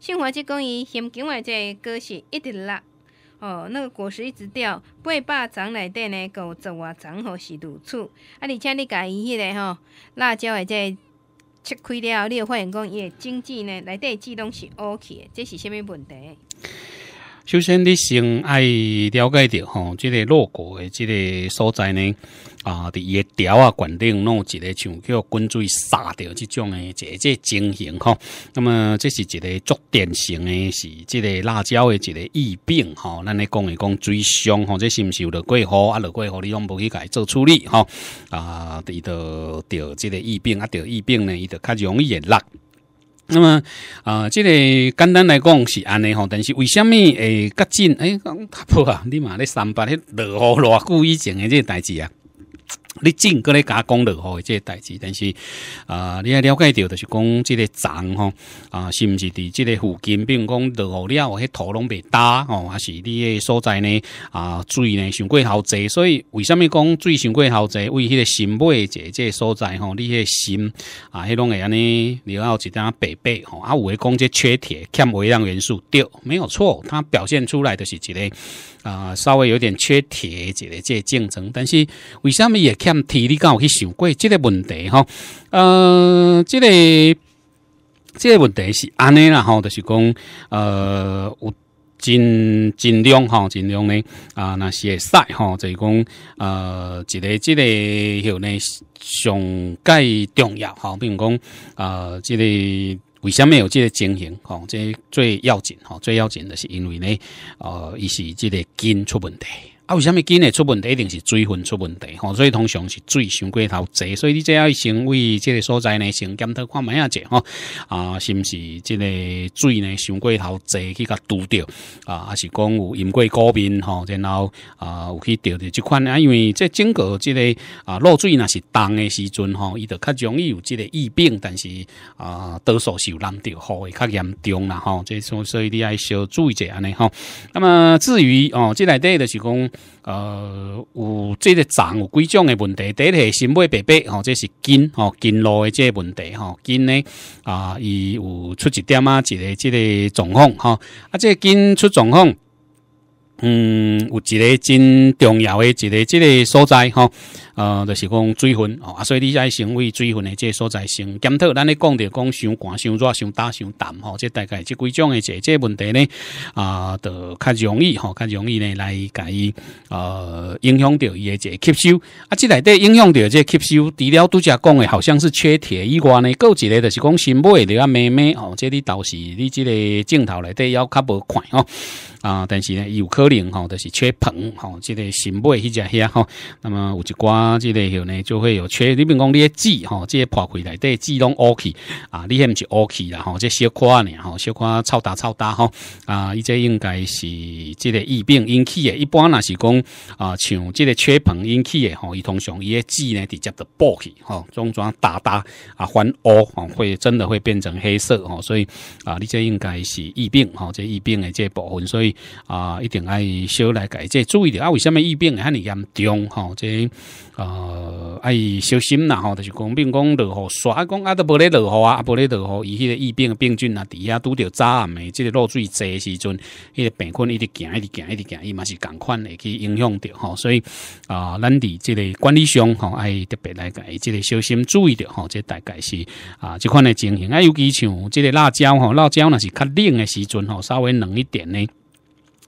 新华即讲伊嫌境外这果实一直落，哦，那个果实一直掉，八百层内底呢，有十外层吼是如此啊，而且你家伊迄个吼，辣椒诶，这切开了，你会发现讲伊的种子呢，内底拢是乌 o k 这是虾米问题？首先，你先爱了解着吼，即个落果的即个所在呢啊，伫个条啊、管顶弄一个像叫滚水杀掉这种呢，即即情形吼。那么，这是一个足典型的是即个辣椒的一个疫病吼。咱咧讲诶讲最凶吼，即是不是有落过火啊？落过雨你拢无去伊做处理吼。啊？伫到钓即个疫病啊，钓疫病呢，伊着较容易会落。那么，呃，这个简单来讲是安尼吼，但是为什么诶，较近诶，讲突破啊，你嘛咧三八咧落后偌久以前的这代志啊。你进过咧加工落雨诶，即个代志，但是啊，你要了解到，就是讲，即个脏吼啊，是毋是？伫即个附近，比如讲落雨了，迄土拢袂打吼，还是你诶所在呢？啊，水呢，上过好侪，所以为什物讲水上过好侪？为迄个心者即个所在吼，你迄个心啊，迄拢会啊尼，你要一点白白吼。啊，有诶讲即缺铁，欠微量元素对，没有错，它表现出来就是一个啊，稍微有点缺铁，一个即进程，但是为什物也？欠体力有去想过，这个问题吼？呃，这个这个问题是安尼啦，吼，就是讲，呃，有。尽尽量吼，尽量呢，啊，那些赛吼，就是讲，呃，一个这个后呢，上界重要吼，比如讲，呃，这个为什么有这个情形吼，这最要紧，吼，最要紧的是因为呢，呃，伊是这个筋出问题。啊，为什么今年出问题一定是水分出问题？吼，所以通常是水先过头侪，所以你这要先为这个所在呢先检讨看卖啊多，吼啊，是不是这个水呢先过头侪去甲堵掉啊？还是讲有饮过高边，吼，然后啊有去钓的这款啊，因为这整个这个啊落水那是冻的时阵，吼，伊就较容易有这个疫病，但是啊多数是有染着，后会较严重啦，吼，这所所以你要小注意一下尼吼。那么至于哦，这内底就是讲。呃，有这个长有几种的问题，第一是买白白，吼，这是筋，吼筋路的这个问题，吼筋呢啊，伊有出一点啊，一个这个状况，吼，啊，这个筋出状况，嗯，有一个真重要的一个这个所在，吼。呃，就是讲水分哦，所以你在成为水分的这所在先检讨。咱咧讲着讲，先寒、先热、先大、先淡吼，这大概这几种的这这问题呢，啊，就较容易吼，较容易呢来改。呃，影响到伊的这吸收啊，这内底影响到这吸收。除了拄则讲的，好像是缺铁以外呢，够一类就是讲新买的啊，妹妹哦，这里倒是你这个镜头内底要较无看哦。啊，但是呢，有可能哈，就是缺硼哈，这个新买的只些吼，那么有一寡。啊，即个后呢，就会有缺。你比如讲，你的痣吼，即个破开来，对痣拢乌去啊，你遐唔是乌去啦吼，即小块呢，吼小块超大超大吼啊，伊这应该是即个疫病引起的，一般那是讲啊，像即个缺硼引起的吼，伊通常伊的痣呢，直接就爆去吼，中转大大啊，翻乌吼，会真的会变成黑色吼，所以啊，你这应该是疫病吼，即疫病的这部分，所以啊，一定爱小来改，即注意着啊，为什么疫病遐尼严重吼，即？呃，哎，小心啦！吼，就是讲如讲落雨啊，讲啊，都无咧落雨啊，无咧落雨，伊迄个疫病病菌啊，伫遐拄着早暗诶，即个落水济时阵，迄个病菌一直行，一直行，一直行，伊嘛是共款会去影响着吼。所以啊，咱伫即个管理上吼，哎，特别来伊即个小心注意着吼。即大概是啊，即款诶情形啊，尤其像即个辣椒吼，辣椒若是较冷诶时阵吼，稍微冷一点呢。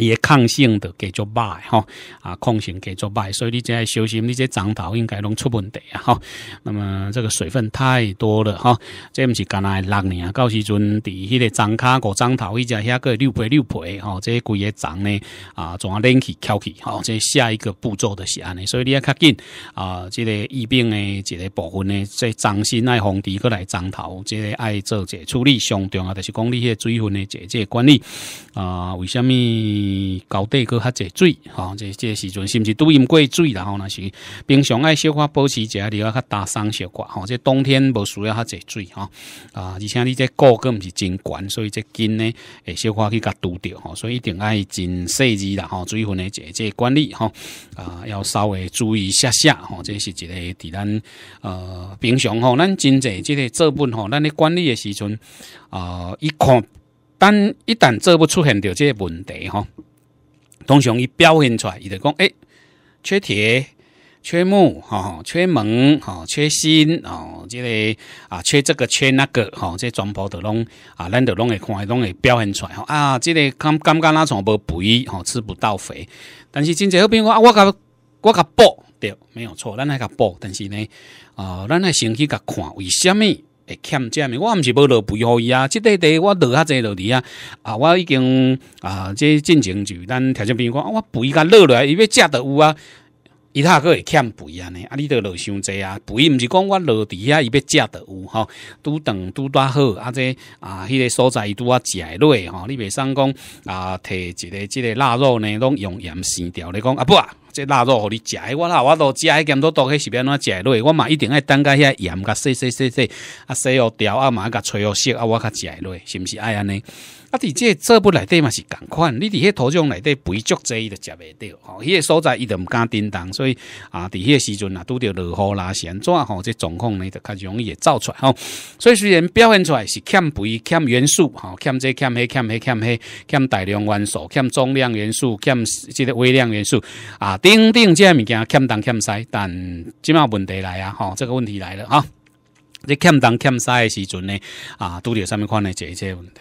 伊诶抗性的继续掰吼，啊，抗性继续掰，所以你才会小心，你这长头应该拢出问题啊吼，那么这个水分太多了吼，这毋是干才六年啊，到时阵伫迄个长卡果长头一只遐个六培六培吼，这规个长呢啊，怎啊拎起翘起吼，这下一个步骤的安尼，所以你要较紧啊，这个疫病诶一个部分呢，这长心爱防治过来长头，这个爱做个处理，上重要就是讲你个水分的这个管理啊，为什么？伊到底个较济水吼、即这这时阵是毋是都淹过水然后若是平常爱小可保持一下，你要较打生小刮吼，这冬天无需要较济水吼。啊。而且你这高更毋是真悬，所以这根呢，会小可去甲拄着吼，所以一定爱真细致啦吼，水分的这这管理吼。啊，要稍微注意下下哈。这是一个伫咱呃平常吼，咱真济即个作文吼，咱咧管理的时阵啊，一看。但一旦做不出现掉这些问题吼，通常伊表现出来，伊就讲诶，缺铁、缺木哈、缺锰哈、缺锌哦，这个啊缺这个缺那个哈，这全部都拢啊，咱都拢会看，拢会表现出来哈啊，这个感感觉哪创无肥哈，吃不到肥。但是真济好比我我甲我甲补对，没有错，咱来甲补。但是呢，啊，咱来先去甲看，为什么？会欠债面，我毋是无落肥互伊啊，即块地我落较济落地啊，啊，我已经啊，即进前就咱条件兵讲，我肥甲落落来，伊要食的有啊，伊下个会欠肥安尼啊，你都落伤济啊，肥毋是讲我落地啊，伊要食的有吼，拄长拄打好啊，即啊，迄个所在拄啊解落吼，你袂使讲啊，摕一个即个腊肉呢，拢用盐先调咧讲啊不啊。即腊肉互你食，我啦，我都食，迄咸多多迄是变怎食落？我嘛一定爱等下遐盐甲洗洗洗洗，啊洗互条啊嘛甲吹互湿啊，我较食落，是毋是爱安尼？啊，伫这做不内底嘛是共款，你伫遐土壤内底肥足济都食袂着吼，迄、个所在伊点毋敢叮当，所以啊，伫迄个时阵啊，拄着落雨啦、是安怎吼，即状况呢就较容易会走出来吼。所以虽然表现出来是欠肥、欠元素，吼，欠这、欠迄、欠迄、欠迄、欠大量元素、欠中量元素、欠即个微量元素啊。顶顶这物件欠东欠西，但即嘛问题来啊！吼，这个问题来了啊！你欠东欠西的时阵呢，啊，拄着什物款呢？解决问题，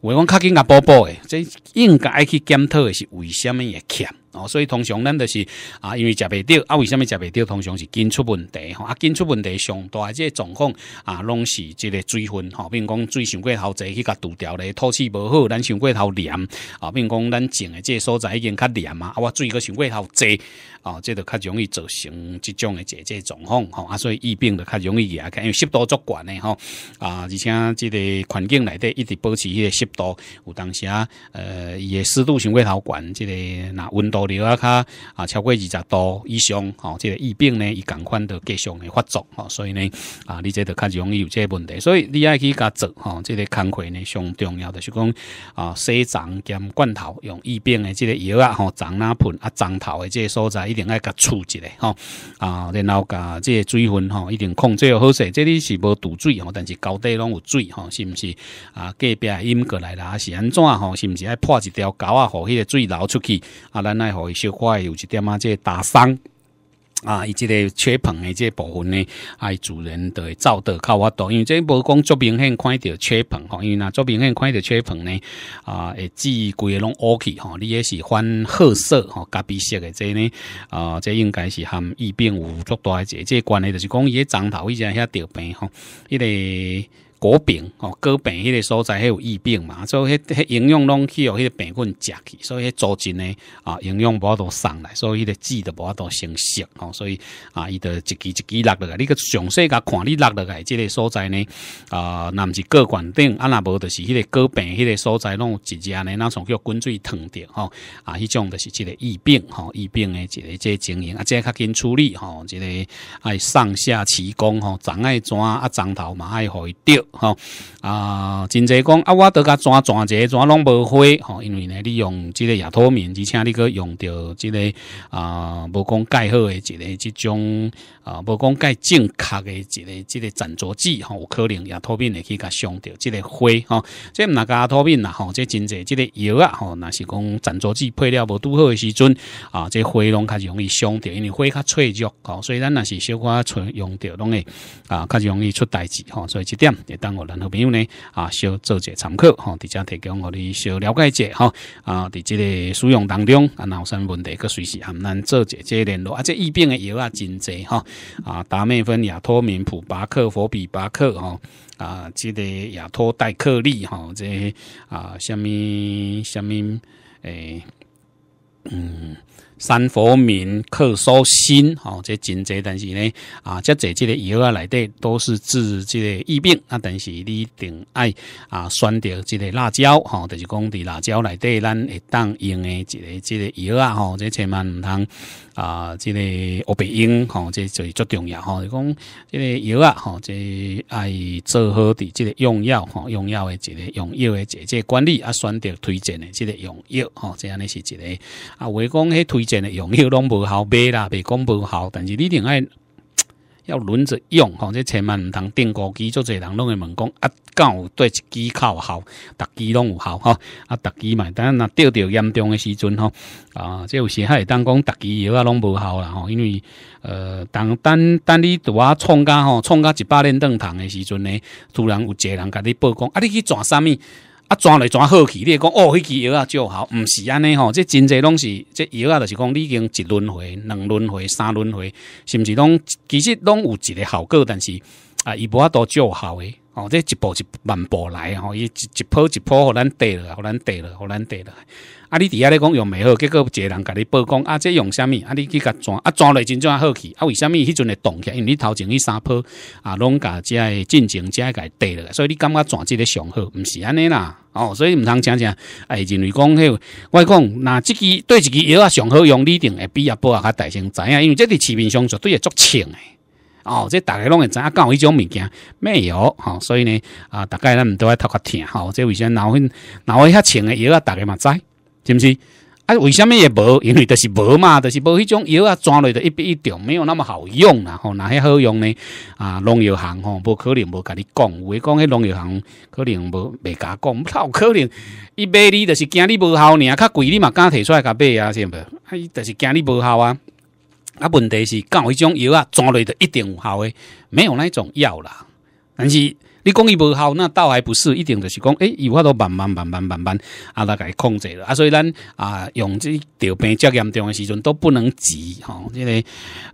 我讲较紧甲补补诶！这应该去检讨的是为什么会欠？哦，所以通常咱就是啊，因为食袂到啊，为什么食袂到？通常是进出问题，吼，啊，进出问题上大即这状况啊，拢是即个水分，吼，比如讲水上过头侪去甲堵掉咧，透气无好，咱上过头黏，啊，比如讲咱种诶即个所在已经较黏嘛，啊，我水个上过头侪，啊，即个较容易造成即种诶即个状况，吼啊，所以疫病就较容易啊，因为湿度足悬的，吼，啊，而且即个环境内底一直保持迄个湿度，有当时啊，呃，伊个湿度上过头悬，即个那温度。流啊，他啊，超过二十度以上，吼，这个疫病呢，伊赶快就继续会发作，吼，所以呢，啊，你这都较容易有这问题，所以你爱去甲做，吼，这个开会呢，上重要的就是讲啊，洗肠兼罐头用疫病的这个药啊，吼，井啊盆啊，井头的这所在一定要甲处一个吼。啊，然后甲这个水份，吼，一定控制好些，这里是无堵水，吼，但是高低拢有水，吼，是不是？啊，隔壁淹过来啦，是安怎？吼？是不是爱破一条沟啊，吼，迄个水流出去？啊，咱来。伊小可会有一点啊，这打伤啊，以及嘞缺盆的这部分呢，啊，主人会照得靠我达，因为这无讲足明显看一点缺盆哈，因为那足明显看一点缺盆呢啊，会规个拢乌去吼，你也是欢褐色吼，咖啡色的这呢啊，这应该是含疫病有作多一节，这关系就是讲伊长头以前遐得病吼，一个。果病哦，割病迄个所在还有疫病嘛，所以迄营养拢去哦，迄个病菌食去，所以迄组织呢啊，营养无多上来，所以迄个煮都无多成熟哦，所以啊，伊得一支一支落落来，你个详细甲看，你落落来，即个所在呢啊，那毋是各管顶，啊，那无就是迄个果病迄个所在拢一日安呢，那从叫滚水烫着吼啊，迄种就是即个疫病吼，疫病诶一个即个经营啊，即较紧处理吼，即个爱上下齐功吼，长爱抓啊，长头嘛爱伊调。吼啊，真济讲啊，我都甲转转者转拢无花吼，因为呢，你用即个亚托面，而且你可用着即个啊，无讲介好诶，即个即种啊，无讲介正确诶，一个即个粘着剂吼，有可能亚托面会去甲伤着即个花吼。即毋那甲亚托面啦吼，即真济即个药啊吼，若是讲粘着剂配料无拄好诶时阵啊，即花拢较容易伤着，因为花较脆弱吼，所以咱若是小可用用着拢会啊，较容易出代志吼，所以即点。当我男好朋友呢，啊，小做者参考，吼，直接提供我你小了解一下，啊，在即个使用当中啊，有啥问题可随时按咱做些这联络，而且病诶药啊真济，吼啊，达美芬、亚托明、普巴克、佛比巴克，吼。啊，这个亚托代克利，即、这啊，什物什物诶，嗯。三佛名克苏心，吼，这真济，但是呢，啊，这这个药啊，内底都是治这个疫病。啊，但是你定爱啊，选择这个辣椒，吼，就是讲伫辣椒内底咱会当用的这个这个药啊，吼，这千万唔通啊，这个误白用，吼，这就是最重要，吼，就讲这个药啊，吼，这爱做好伫这个用药，吼，用药的这个用药的这个管理啊，选择推荐的这个用药，吼，这样的是一个啊，我讲迄推。真用药拢无效，买啦，别讲无效。但是你定爱要轮着用，吼，这千万毋通定五机，就侪人拢会问讲，啊，敢有对只较有效？逐支拢有效，吼，啊，逐支嘛，等若那钓钓严重的时阵，吼，啊，即有时还当讲逐支药啊拢无效啦，吼，因为，呃，当当当你拄啊创家，吼，创家一百年登堂的时阵呢，突然有个人甲你曝光，啊，你去转啥物？啊，转来转好起，你会讲哦，迄支药啊就好，毋是安尼吼，即真侪拢是，即药啊就是讲，已经一轮回、两轮回、三轮回，甚至拢其实拢有一个效果，但是啊，伊无法度就好诶。哦，这一步一步慢步来吼，伊一一步一缀落来，互咱缀落来，互咱缀落来啊，你伫遐咧讲用袂好，结果一个人甲你曝光，啊，这用啥物？啊，你去甲转，啊，转去真正好去。啊，为啥物迄阵会动起来？因为你头前去三坡啊，拢甲个进前会甲落来。所以你感觉转即个上好，毋是安尼啦。哦，所以毋通想想，哎，认为讲，迄，我讲，若即支对一支药啊上好用，你定会比阿伯啊较大成才啊，因为这伫市面上绝对会足称诶。哦，这大概拢会知查讲有一种物件没有，好，所以呢，啊，大概咱毋都爱头壳疼，好，这为啥么？然后然后遐的药啊，大概嘛在，是不是？啊，为什么也没？因为就是无嘛，就是无迄种药啊，装来的一比一桶没有那么好用，然后哪些好用呢？啊，农药行，吼，不可能，无跟你讲，有诶讲迄农药行，可能无未加讲，有可能，一买你就是惊你无效，呢，较贵你嘛，敢提出来甲买啊，是是啊，伊就是惊你无效啊。啊，问题是干迄种药啊，抓来着一定有效诶，没有那种药啦。但是你讲伊无效，那倒还不是，一定就是讲，伊有法都慢慢、慢慢、慢慢啊，来控制了啊。所以咱啊，用这得病较严重诶时阵都不能急吼，即个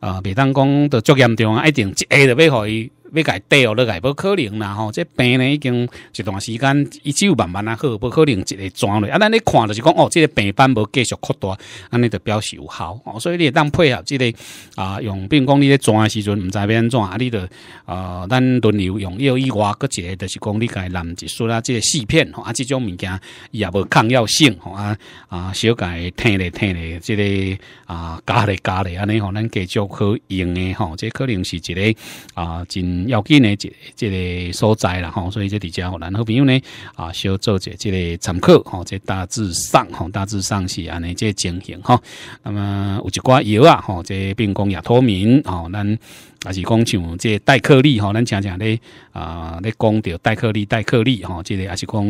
呃，别当讲着较严重啊，一定一下着要互伊。要家掉落来，不可能啦吼！这病呢已经一段时间，伊只有慢慢啊好，不可能一个转落。啊，咱你看着是讲哦，这个病斑无继续扩大，安尼就表示有效哦。所以你当配合这个啊，用，比如讲你咧转的时阵，唔知安怎啊，你就啊，咱轮流用药以外，个就是讲你家淋一术啊，这个细片吼啊，这种物件也无抗药性吼啊啊，小改听咧听咧，这个啊，加咧加咧，安尼吼，咱继续可用的吼，这可能是一个啊，真。要紧的这这个所在啦，吼，所以这底下，然后朋友呢，啊，小做这这个参考吼，这大致上，吼，大致上是安尼这情形，吼。那么有一寡药啊，吼，这病工也透明，吼，咱还是讲像这带克利吼，咱常常咧啊，咧讲着带克利带克利吼，这个也是讲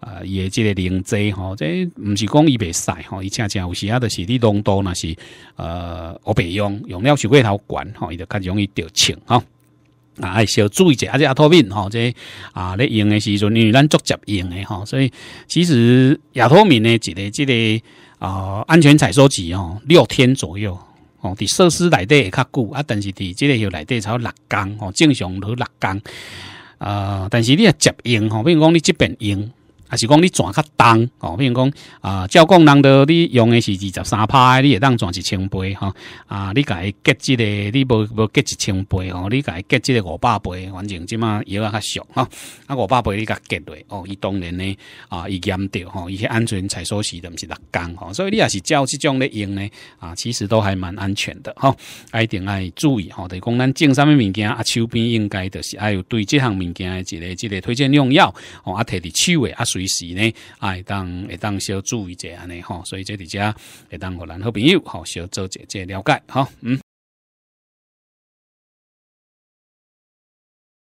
啊，伊的这个零剂，吼，这不是讲伊袂使吼，伊常常有时啊，就是你浓度那是呃，我备用，用了是骨头管，吼，伊就较容易着穿，吼。啊，爱小注意者，啊，且阿托品吼，这啊，咧用的时阵，因为咱足接用的吼，所以其实阿托品呢，一个即个啊，安全采收期吼，六天左右吼，伫设施内底会较久，啊，但是伫即个又内底才有六工吼，正常都六工，呃，但是你也接用吼，比如讲你这边用。还是讲你转较重哦，比如讲啊，照讲人的你用的是二十三拍，你也当转是千倍吼。啊，你改隔即个，你无无隔一千倍哦，你改隔即个五百倍，反正即马摇啊较熟吼。啊五百倍你改隔落哦，伊当然呢啊，伊严着吼，一些安全才所需的唔是六工吼，所以你也是照这种咧用呢啊，其实都还蛮安全的哈，一定爱注意吼，是讲咱种什么物件啊，手边应该就是爱有对这项物件的一个一个推荐用药哦，啊，摕伫手的啊于是呢，爱当爱当小注意一下呢，吼，所以这底下会当互兰好朋友，吼，少做这这了解，吼。嗯。